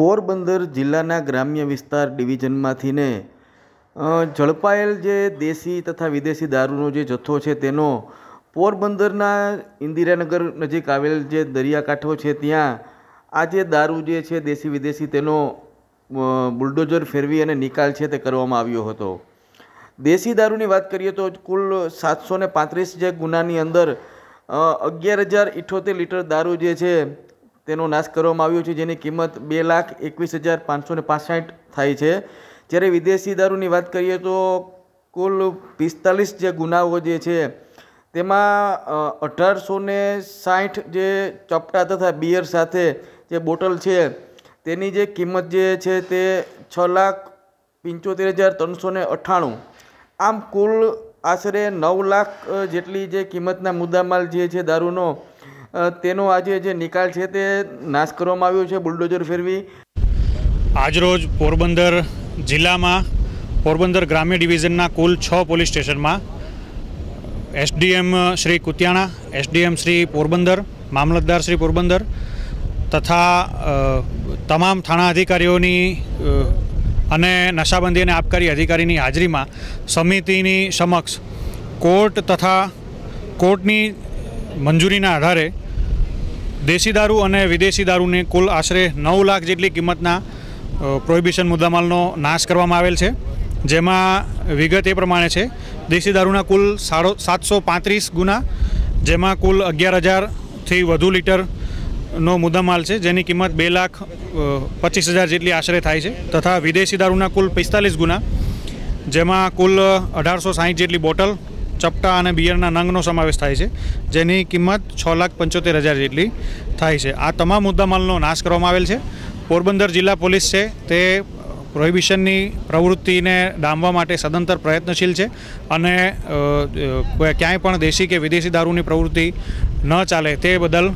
પોરબંદર જિલ્લાના ગ્રામ્ય વિસ્તાર ડિવિઝનમાંથી ને ઝડપાયેલ જે દેશી તથા વિદેશી દારૂનો જે જથ્થો છે તેનો પોરબંદરના ઇન્દિરાનગર નજીક આવેલ જે દરિયાકાંઠો છે ત્યાં આ જે દારૂ જે છે દેશી વિદેશી તેનો બુલડોઝર ફેરવી અને નિકાલ છે તે કરવામાં આવ્યો હતો દેશી દારૂની વાત કરીએ તો કુલ સાતસો પાંત્રીસ જે ગુનાની અંદર અગિયાર હજાર ઇઠોતેર લીટર દારૂ જે છે તેનો નાશ કરવામાં આવ્યો છે જેની કિંમત બે લાખ એકવીસ હજાર પાંચસો ને પાસઠ થાય છે જ્યારે વિદેશી દારૂની વાત કરીએ તો કુલ પિસ્તાલીસ જે ગુનાઓ જે છે તેમાં અઢારસો ને સાઠ જે ચપટા તથા બિયર સાથે જે બોટલ છે તેની જે કિંમત જે છે તે છ લાખ પંચોતેર હજાર ત્રણસો ને અઠ્ઠાણું આમ કુલ આશરે નવ લાખ જેટલી જે કિંમતના મુદ્દામાલ જે છે દારૂનો તેનો આજે જે નિકાલ છે તે નાશ કરવામાં આવ્યો છે બુલડોઝર ફેરવી આજરોજ પોરબંદર જિલ્લામાં પોરબંદર ગ્રામ્ય ડિવિઝનના કુલ છ પોલીસ સ્ટેશનમાં એસડીએમ શ્રી કુતિયાણા એસડીએમ શ્રી પોરબંદર મામલતદાર શ્રી પોરબંદર તથા તમામ થાણા અધિકારીઓની અને નશાબંધી અને આબકારી અધિકારીની હાજરીમાં સમિતિની સમક્ષ કોર્ટ તથા કોર્ટની મંજૂરીના આધારે દેશી દારૂ અને વિદેશી દારૂની કુલ આશરે નવ લાખ જેટલી કિંમતના પ્રોહિબિશન મુદ્દામાલનો નાશ કરવામાં આવેલ છે જેમાં વિગત એ પ્રમાણે છે દેશી દારૂના કુલ સાડો સાતસો પાંત્રીસ ગુના જેમાં કુલ અગિયાર હજારથી વધુ લીટરનો મુદ્દામાલ છે જેની કિંમત બે લાખ પચીસ હજાર જેટલી આશરે થાય છે તથા વિદેશી દારૂના કુલ પિસ્તાલીસ ગુના જેમાં કુલ અઢારસો સાહીઠ જેટલી બોટલ ચપટા અને બિયરના નંગનો સમાવેશ થાય છે જેની કિંમત છ લાખ પંચોતેર હજાર જેટલી થાય છે આ તમામ મુદ્દામાલનો નાશ કરવામાં આવેલ છે પોરબંદર જિલ્લા પોલીસ છે તે પ્રોહિબિશનની પ્રવૃત્તિને ડામવા માટે સદંતર પ્રયત્નશીલ છે અને ક્યાંય પણ દેશી કે વિદેશી દારૂની પ્રવૃત્તિ ન ચાલે તે બદલ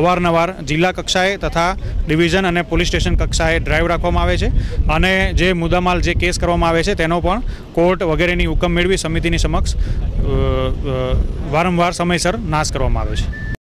અવારનવાર જિલ્લા કક્ષાએ તથા ડિવિઝન અને પોલીસ સ્ટેશન કક્ષાએ ડ્રાઈવ રાખવામાં આવે છે અને જે મુદ્દામાલ જે કેસ કરવામાં આવે છે તેનો પણ કોર્ટ વગેરેની હુકમ મેળવી સમિતિની સમક્ષ વારંવાર સમયસર નાશ કરવામાં આવે છે